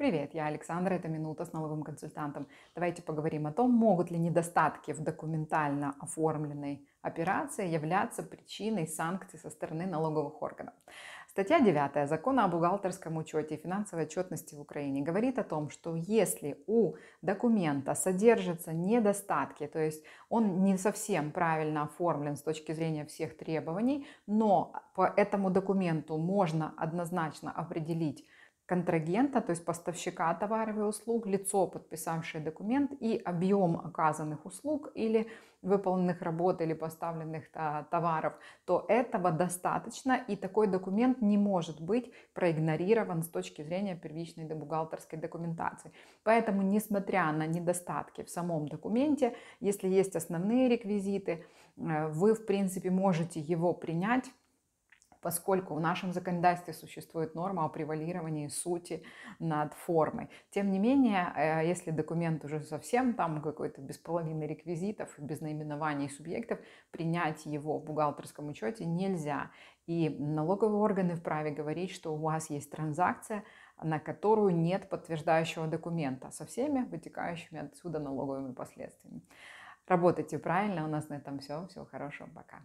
Привет, я Александра, это «Минута с налоговым консультантом». Давайте поговорим о том, могут ли недостатки в документально оформленной операции являться причиной санкций со стороны налоговых органов. Статья 9 Закона о бухгалтерском учете и финансовой отчетности в Украине говорит о том, что если у документа содержатся недостатки, то есть он не совсем правильно оформлен с точки зрения всех требований, но по этому документу можно однозначно определить контрагента, то есть поставщика товаров и услуг, лицо, подписавшее документ и объем оказанных услуг или выполненных работ или поставленных товаров, то этого достаточно, и такой документ не может быть проигнорирован с точки зрения первичной бухгалтерской документации. Поэтому, несмотря на недостатки в самом документе, если есть основные реквизиты, э, вы, в принципе, можете его принять поскольку в нашем законодательстве существует норма о превалировании сути над формой. Тем не менее, э, если документ уже совсем там какой-то без половины реквизитов, без наименований субъектов, принять его в бухгалтерском учете нельзя. И налоговые органы вправе говорить, что у вас есть транзакция, на которую нет подтверждающего документа со всеми вытекающими отсюда налоговыми последствиями. Работайте правильно, у нас на этом все. Всего хорошего, пока.